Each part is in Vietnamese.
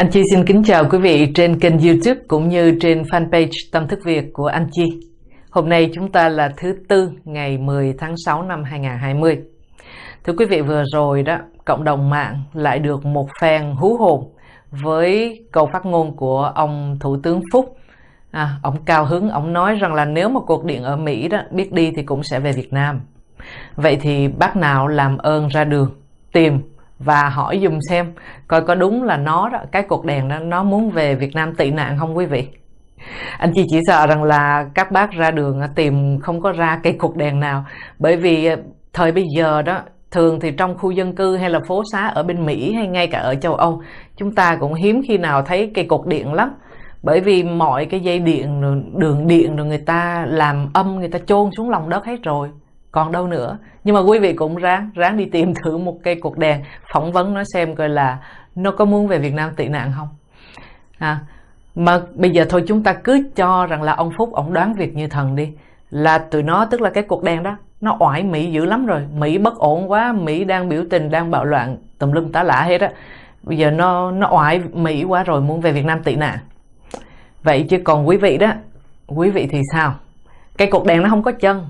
Anh Chi xin kính chào quý vị trên kênh YouTube cũng như trên fanpage Tâm Thức Việt của anh Chi. Hôm nay chúng ta là thứ tư ngày 10 tháng 6 năm 2020. Thưa quý vị vừa rồi đó, cộng đồng mạng lại được một phen hú hồn với câu phát ngôn của ông Thủ tướng Phúc. À, ông cao hứng, ông nói rằng là nếu mà cuộc điện ở Mỹ đó biết đi thì cũng sẽ về Việt Nam. Vậy thì bác nào làm ơn ra đường tìm và hỏi dùm xem coi có đúng là nó đó cái cột đèn đó nó muốn về Việt Nam tị nạn không quý vị anh chị chỉ sợ rằng là các bác ra đường tìm không có ra cây cột đèn nào bởi vì ờ, thời bây giờ đó thường thì trong khu dân cư hay là phố xá ở bên Mỹ hay ngay cả ở châu Âu chúng ta cũng hiếm khi nào thấy cây cột điện lắm bởi vì mọi cái dây điện đường điện rồi người ta làm âm người ta chôn xuống lòng đất hết rồi còn đâu nữa nhưng mà quý vị cũng ráng ráng đi tìm thử một cây cột đèn phỏng vấn nó xem coi là nó có muốn về Việt Nam tị nạn không à, mà bây giờ thôi chúng ta cứ cho rằng là ông Phúc ông đoán việc như thần đi là tụi nó tức là cái cột đèn đó nó oải Mỹ dữ lắm rồi Mỹ bất ổn quá Mỹ đang biểu tình đang bạo loạn tùm lum tá lả hết á bây giờ nó nó oải Mỹ quá rồi muốn về Việt Nam tị nạn vậy chứ còn quý vị đó quý vị thì sao cái cột đèn nó không có chân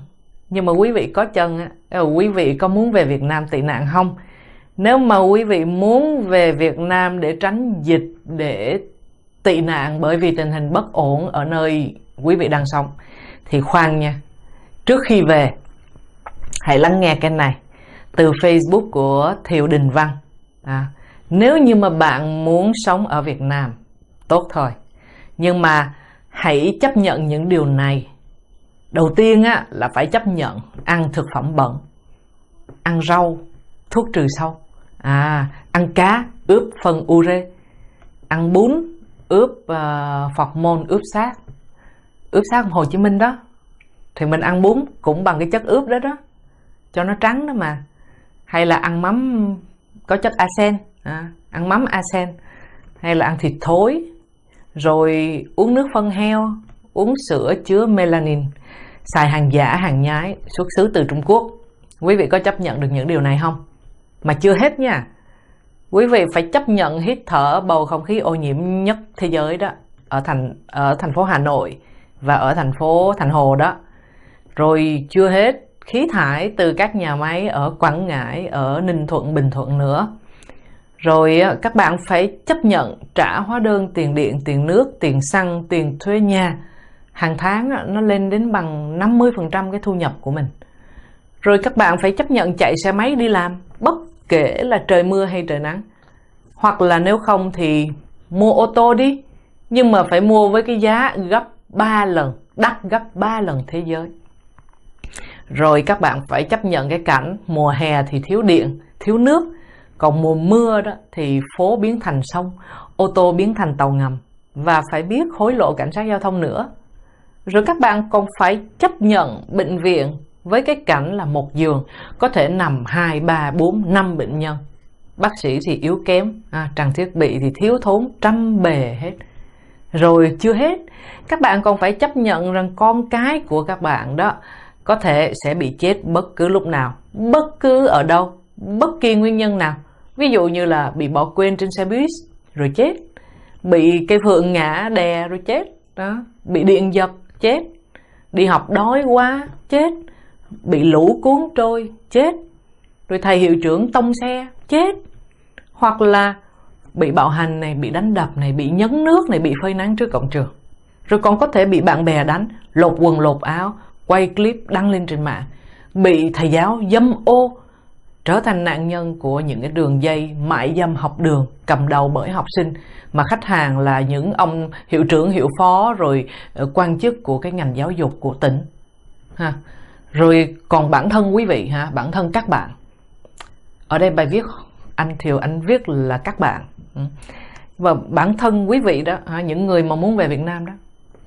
nhưng mà quý vị có chân ờ, quý vị có muốn về Việt Nam tị nạn không nếu mà quý vị muốn về Việt Nam để tránh dịch để tị nạn bởi vì tình hình bất ổn ở nơi quý vị đang sống thì khoan nha trước khi về hãy lắng nghe kênh này từ Facebook của Thiệu Đình Văn à, nếu như mà bạn muốn sống ở Việt Nam tốt thôi nhưng mà hãy chấp nhận những điều này đầu tiên á, là phải chấp nhận ăn thực phẩm bẩn ăn rau thuốc trừ sâu à, ăn cá ướp phân ure ăn bún ướp uh, phọt môn ướp xác ướp xác Hồ Chí Minh đó thì mình ăn bún cũng bằng cái chất ướp đó đó cho nó trắng đó mà hay là ăn mắm có chất arsen à, ăn mắm arsen hay là ăn thịt thối rồi uống nước phân heo uống sữa chứa melanin xài hàng giả hàng nhái xuất xứ từ Trung Quốc quý vị có chấp nhận được những điều này không mà chưa hết nha quý vị phải chấp nhận hít thở bầu không khí ô nhiễm nhất thế giới đó ở thành ở thành phố Hà Nội và ở thành phố Thành Hồ đó rồi chưa hết khí thải từ các nhà máy ở Quảng Ngãi ở Ninh Thuận Bình Thuận nữa rồi các bạn phải chấp nhận trả hóa đơn tiền điện tiền nước tiền xăng tiền thuê nhà hàng tháng nó lên đến bằng 50% cái thu nhập của mình rồi các bạn phải chấp nhận chạy xe máy đi làm bất kể là trời mưa hay trời nắng hoặc là nếu không thì mua ô tô đi nhưng mà phải mua với cái giá gấp 3 lần đắt gấp 3 lần thế giới rồi các bạn phải chấp nhận cái cảnh mùa hè thì thiếu điện thiếu nước còn mùa mưa đó thì phố biến thành sông ô tô biến thành tàu ngầm và phải biết hối lộ cảnh sát giao thông nữa rồi các bạn còn phải chấp nhận bệnh viện với cái cảnh là một giường có thể nằm 2, 3, 4, 5 bệnh nhân. Bác sĩ thì yếu kém, à, trang thiết bị thì thiếu thốn trăm bề hết. Rồi chưa hết, các bạn còn phải chấp nhận rằng con cái của các bạn đó có thể sẽ bị chết bất cứ lúc nào, bất cứ ở đâu, bất kỳ nguyên nhân nào. Ví dụ như là bị bỏ quên trên xe buýt rồi chết, bị cây phượng ngã đè rồi chết, đó, bị điện giật chết đi học đói quá chết bị lũ cuốn trôi chết rồi thầy hiệu trưởng tông xe chết hoặc là bị bạo hành này bị đánh đập này bị nhấn nước này bị phơi nắng trước cổng trường rồi còn có thể bị bạn bè đánh lột quần lột áo quay clip đăng lên trên mạng bị thầy giáo dâm ô trở thành nạn nhân của những cái đường dây mại dâm học đường cầm đầu bởi học sinh mà khách hàng là những ông hiệu trưởng hiệu phó rồi ờ, quan chức của cái ngành giáo dục của tỉnh ha rồi còn bản thân quý vị ha bản thân các bạn ở đây bài viết anh thiều anh viết là các bạn ừ. và bản thân quý vị đó những người mà muốn về việt nam đó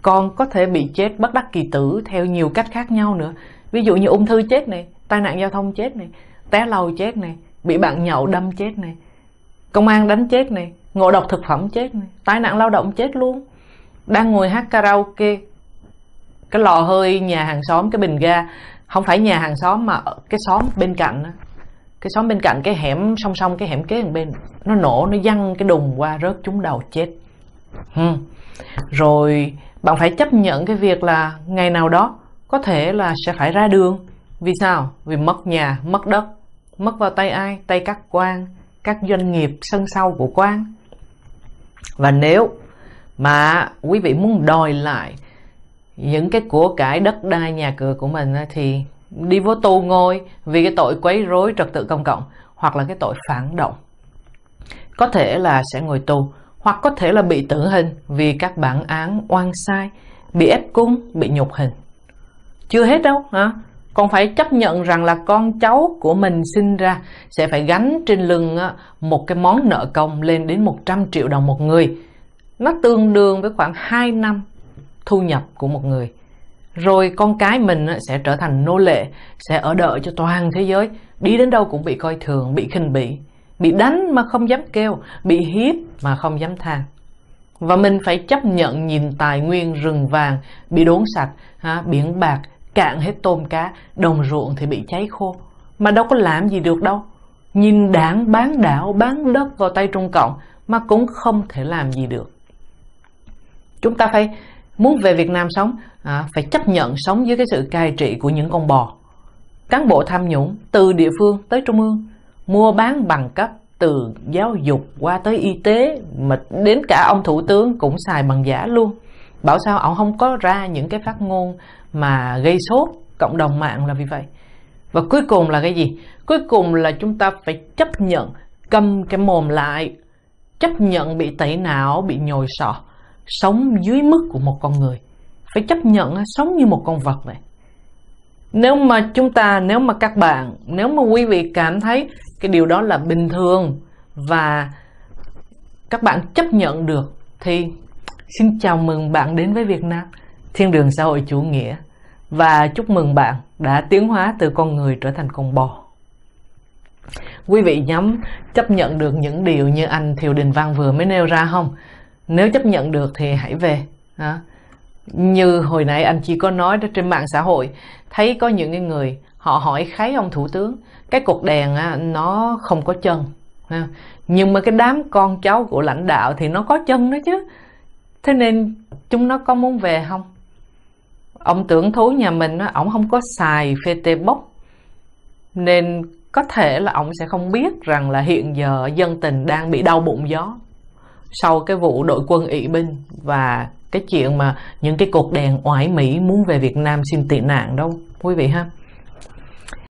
còn có thể bị chết bất đắc kỳ tử theo nhiều cách khác nhau nữa ví dụ như ung thư chết này tai nạn giao thông chết này té lâu chết này bị bạn nhậu đâm chết này công an đánh chết này ngộ độc thực phẩm chết này tai nạn lao động chết luôn đang ngồi hát karaoke cái lò hơi nhà hàng xóm cái bình ga không phải nhà hàng xóm mà cái xóm bên cạnh đó. cái xóm bên cạnh cái hẻm song song cái hẻm kế bên, nó nổ nó văng cái đùng qua rớt chúng đầu chết hmm. rồi bạn phải chấp nhận cái việc là ngày nào đó có thể là sẽ phải ra đường vì sao vì mất nhà mất đất mất vào tay ai tay các quan các doanh nghiệp sân sau của quan và nếu mà quý vị muốn đòi lại những cái của cải đất đai nhà cửa của mình thì đi vô tù ngồi vì cái tội quấy rối trật tự công cộng hoặc là cái tội phản động có thể là sẽ ngồi tù hoặc có thể là bị tử hình vì các bản án oan sai bị ép cung bị nhục hình chưa hết đâu hả con phải chấp nhận rằng là con cháu của mình sinh ra sẽ phải gánh trên lưng một cái món nợ công lên đến 100 triệu đồng một người. Nó tương đương với khoảng 2 năm thu nhập của một người. Rồi con cái mình sẽ trở thành nô lệ, sẽ ở đợi cho toàn thế giới, đi đến đâu cũng bị coi thường, bị khinh bỉ, bị đánh mà không dám kêu, bị hiếp mà không dám than và mình phải chấp nhận nhìn tài nguyên rừng vàng bị đốn sạch ha, biển bạc cạn hết tôm cá, đồng ruộng thì bị cháy khô. Mà đâu có làm gì được đâu. Nhìn đảng bán đảo, bán đất vào tay Trung Cộng mà cũng không thể làm gì được. Chúng ta phải muốn về Việt Nam sống, à, phải chấp nhận sống dưới cái sự cai trị của những con bò. Cán bộ tham nhũng từ địa phương tới trung ương, mua bán bằng cấp từ giáo dục qua tới y tế mà đến cả ông thủ tướng cũng xài bằng giả luôn bảo sao ông không có ra những cái phát ngôn mà gây sốt cộng đồng mạng là vì vậy và cuối cùng là cái gì cuối cùng là chúng ta phải chấp nhận cầm cái mồm lại chấp nhận bị tẩy não bị nhồi sọ sống dưới mức của một con người phải chấp nhận sống như một con vật vậy nếu mà chúng ta nếu mà các bạn nếu mà quý vị cảm thấy cái điều đó là bình thường và các bạn chấp nhận được thì Xin chào mừng bạn đến với Việt Nam, thiên đường xã hội chủ nghĩa và chúc mừng bạn đã tiến hóa từ con người trở thành con bò. Quý vị nhắm chấp nhận được những điều như anh Thiều Đình Văn vừa mới nêu ra không? Nếu chấp nhận được thì hãy về. À, như hồi nãy anh chỉ có nói đó trên mạng xã hội, thấy có những người họ hỏi khái ông thủ tướng, cái cột đèn nó không có chân. À, nhưng mà cái đám con cháu của lãnh đạo thì nó có chân đó chứ thế nên chúng nó có muốn về không ông tưởng thú nhà mình nó ổng không có xài phê bốc nên có thể là ổng sẽ không biết rằng là hiện giờ dân tình đang bị đau bụng gió sau cái vụ đội quân ỵ binh và cái chuyện mà những cái cột đèn oải mỹ muốn về Việt Nam xin tị nạn đâu quý vị ha